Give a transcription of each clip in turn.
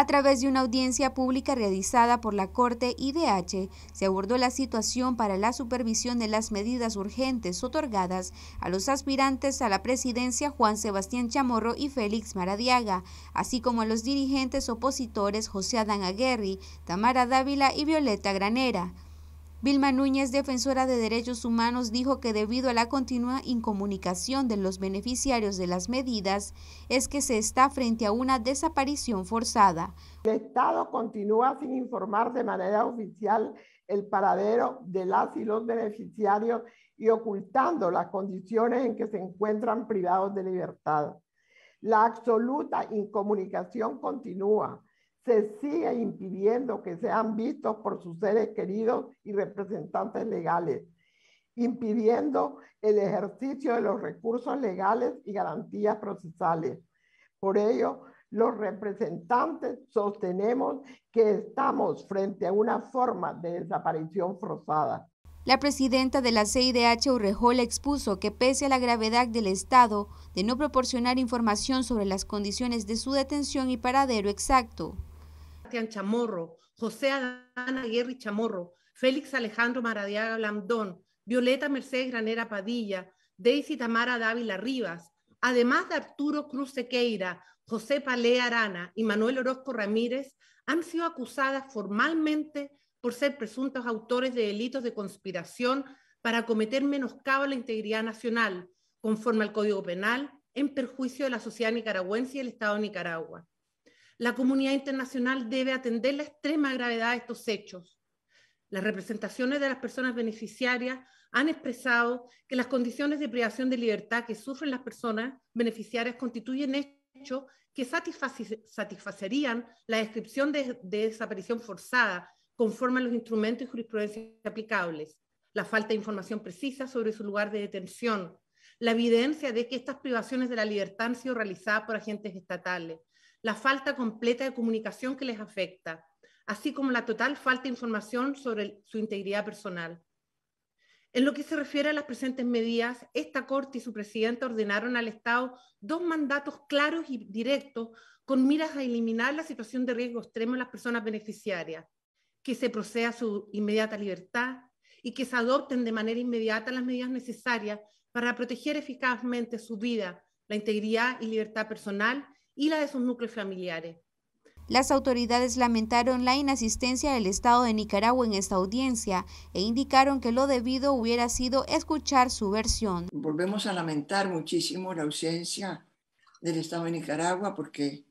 A través de una audiencia pública realizada por la Corte IDH, se abordó la situación para la supervisión de las medidas urgentes otorgadas a los aspirantes a la presidencia Juan Sebastián Chamorro y Félix Maradiaga, así como a los dirigentes opositores José Adán Aguerri, Tamara Dávila y Violeta Granera. Vilma Núñez, defensora de derechos humanos, dijo que debido a la continua incomunicación de los beneficiarios de las medidas es que se está frente a una desaparición forzada. El Estado continúa sin informar de manera oficial el paradero de las y los beneficiarios y ocultando las condiciones en que se encuentran privados de libertad. La absoluta incomunicación continúa se sigue impidiendo que sean vistos por sus seres queridos y representantes legales, impidiendo el ejercicio de los recursos legales y garantías procesales. Por ello, los representantes sostenemos que estamos frente a una forma de desaparición forzada. La presidenta de la CIDH Urrejola expuso que pese a la gravedad del estado de no proporcionar información sobre las condiciones de su detención y paradero exacto, Sebastián Chamorro, José Adán Aguirre Chamorro, Félix Alejandro Maradiaga Blandón, Violeta Mercedes Granera Padilla, Daisy Tamara Dávila Rivas, además de Arturo Cruz Sequeira, José Palé Arana y Manuel Orozco Ramírez, han sido acusadas formalmente por ser presuntos autores de delitos de conspiración para cometer menoscabo a la integridad nacional, conforme al Código Penal, en perjuicio de la sociedad nicaragüense y el Estado de Nicaragua. La comunidad internacional debe atender la extrema gravedad de estos hechos. Las representaciones de las personas beneficiarias han expresado que las condiciones de privación de libertad que sufren las personas beneficiarias constituyen hechos que satisfacerían la descripción de, desaparición forzada conforme a los instrumentos y jurisprudencia aplicables, la falta de información precisa sobre su lugar de detención, la evidencia de que estas privaciones de la libertad han sido realizadas por agentes estatales, la falta completa de comunicación que les afecta, así como la total falta de información sobre su integridad personal. En lo que se refiere a las presentes medidas, esta Corte y su presidente ordenaron al Estado dos mandatos claros y directos con miras a eliminar la situación de riesgo extremo en las personas beneficiarias, que se proceda a su inmediata libertad y que se adopten de manera inmediata las medidas necesarias para proteger eficazmente su vida, la integridad y libertad personal y la de sus núcleos familiares. Las autoridades lamentaron la inasistencia del Estado de Nicaragua en esta audiencia e indicaron que lo debido hubiera sido escuchar su versión. Volvemos a lamentar muchísimo la ausencia del Estado de Nicaragua porque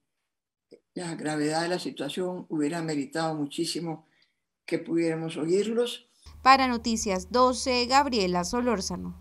la gravedad de la situación hubiera meritado muchísimo que pudiéramos oírlos. Para Noticias 12, Gabriela Solórzano.